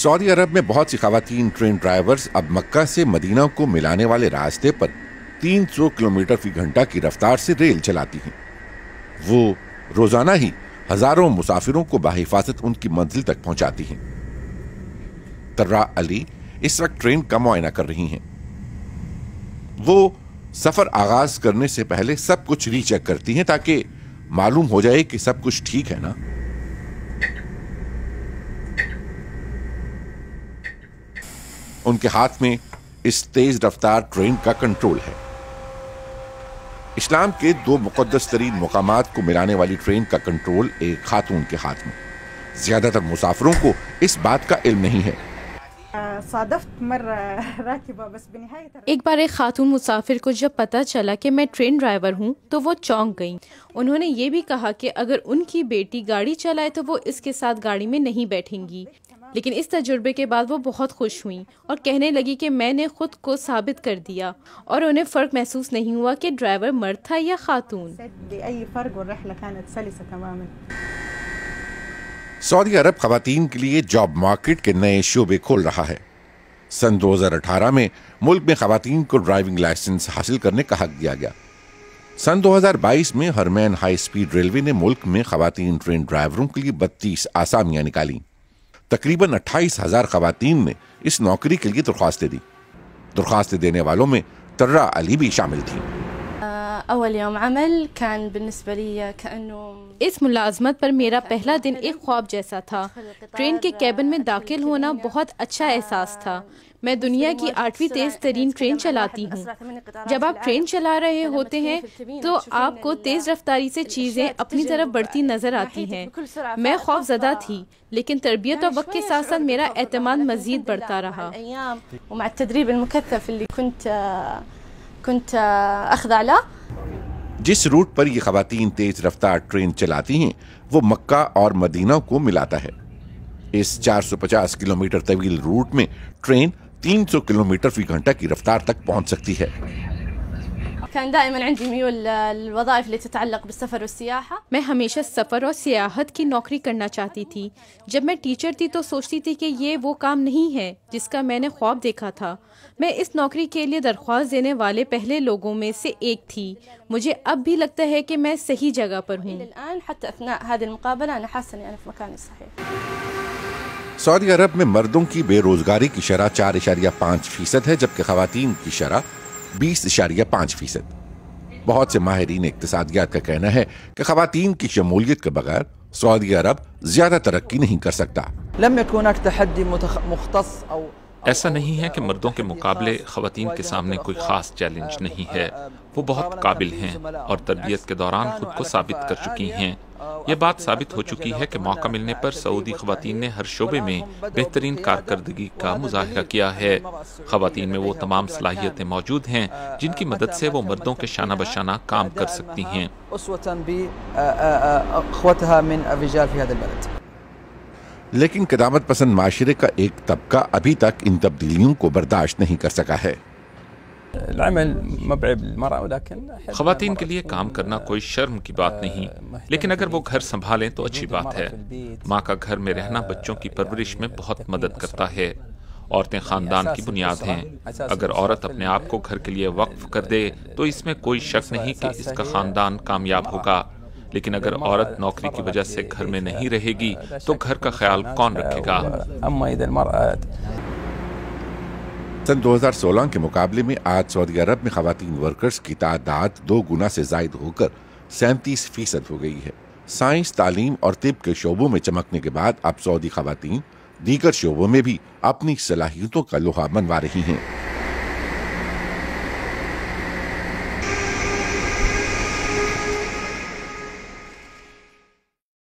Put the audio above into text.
Saudi अरब में बहुत सी खातन ट्रेन ड्राइवर्स अब मक्का से मदीना को मिलाने वाले रास्ते पर 300 किलोमीटर फी घंटा की रफ्तार से रेल चलाती हैं वो रोजाना ही हजारों मुसाफिरों को बाहिफाजत उनकी मंजिल तक पहुंचाती हैं तर्रा अली इस वक्त ट्रेन का मुआयना कर रही हैं वो सफर आगाज करने से पहले सब कुछ रीचेक करती हैं ताकि मालूम हो जाए कि सब कुछ ठीक है ना उनके हाथ में इस तेज रफ्तार ट्रेन का कंट्रोल है इस्लाम के दो मुकदस तरीन मकाम को मिलाने वाली ट्रेन का कंट्रोल एक खातून के हाथ में ज्यादातर मुसाफिरों को इस बात का इल्म नहीं है एक बार एक खातून मुसाफिर को जब पता चला कि मैं ट्रेन ड्राइवर हूँ तो वो चौंक गई उन्होंने ये भी कहा कि अगर उनकी बेटी गाड़ी चलाए तो वो इसके साथ गाड़ी में नहीं बैठेंगी लेकिन इस तजुर्बे के बाद वो बहुत खुश हुई और कहने लगी कि मैंने खुद को साबित कर दिया और उन्हें फ़र्क महसूस नहीं हुआ कि ड्राइवर मर्द था या खातून सऊदी अरब खातन के लिए जॉब मार्केट के नए शोबे खोल रहा है सन 2018 में मुल्क में खातन को ड्राइविंग लाइसेंस हासिल करने का हक दिया गया सन 2022 में हरमैन हाई स्पीड रेलवे ने मुल्क में खातन ट्रेन ड्राइवरों के लिए बत्तीस आसामियां निकाली तकरीबन अट्ठाईस हजार खातन ने इस नौकरी के लिए दरख्वास्तें दी दरख्वास्तें देने वालों में तर्रा अली भी शामिल थी अवल अमल कैन बिनस्बली इस मुलाजमत पर मेरा पहला दिन एक ख्वाब जैसा था ट्रेन के केबिन में दाखिल होना बहुत अच्छा एहसास था मैं दुनिया की आठवीं तेज तरीन ट्रेन चलाती हूँ जब आप ट्रेन चला रहे होते हैं तो आपको तेज रफ्तारी से चीजें अपनी तरफ बढ़ती नजर आती हैं मैं खौफ जदा थी लेकिन तरबियत और वक्त के साथ साथ मेरा एतम मजीद बढ़ता रहा जिस रूट पर ये खातन तेज रफ्तार ट्रेन चलाती हैं वो मक्का और मदीना को मिलाता है इस 450 किलोमीटर तवील रूट में ट्रेन 300 किलोमीटर फी घंटा की रफ्तार तक पहुंच सकती है كان دائما عندي ميول للوظائف اللي تتعلق بالسفر والسياحة मैं हमेशा सफ़र और सियाहत की नौकरी करना चाहती थी जब मैं टीचर थी तो सोचती थी कि ये वो काम नहीं है जिसका मैंने ख्वाब देखा था मैं इस नौकरी के लिए दरख्वास्त देने वाले पहले लोगों में से एक थी मुझे अब भी लगता है कि मैं सही जगह पर हूँ सऊदी अरब में मर्दों की बेरोजगारी की शरह चार इशारिया पाँच फीसद है जबकि खातन की शरह बीस इशारिया पाँच फीसद बहुत से माहरीन इकतसादियात का कहना है कि खातन की शमूलियत के बगैर सऊदी अरब ज्यादा तरक्की नहीं कर सकता ऐसा नहीं है कि मर्दों के मुकाबले खातन के सामने कोई ख़ास चैलेंज नहीं है वो बहुत काबिल हैं और तरबियत के दौरान खुद को साबित कर चुकी हैं ये बात साबित हो चुकी है कि मौका मिलने पर सऊदी खवतान ने हर शोबे में बेहतरीन कारकर्दगी का मुजाहरा किया है खवतान में वो तमाम सलाहियतें मौजूद हैं जिनकी मदद से वो मर्दों के शाना बशाना काम कर सकती हैं लेकिन कदामत पसंद माशरे का एक तबका अभी तक इन तब्दीलियों को बर्दाश्त नहीं कर सका है खातन के लिए काम करना कोई शर्म की बात नहीं लेकिन अगर वो घर संभालें तो अच्छी बात है माँ का घर में रहना बच्चों की परवरिश में बहुत मदद करता है औरतें खानदान की बुनियाद हैं अगर औरत अपने आप को घर के लिए वक्फ कर दे तो इसमें कोई शक नहीं कि इसका खानदान कामयाब होगा लेकिन अगर औरत नौकरी की वजह से घर में नहीं रहेगी तो घर का ख्याल कौन रखेगा सन 2016 के मुकाबले में आज सऊदी अरब में खातन वर्कर्स की तादाद दो गुना से जायद होकर सैंतीस फीसद हो गई है साइंस तालीम और तिब के शोबों में चमकने के बाद अब सऊदी खातन दीगर शोबों में भी अपनी सलाहियतों का लोहा मनवा रही हैं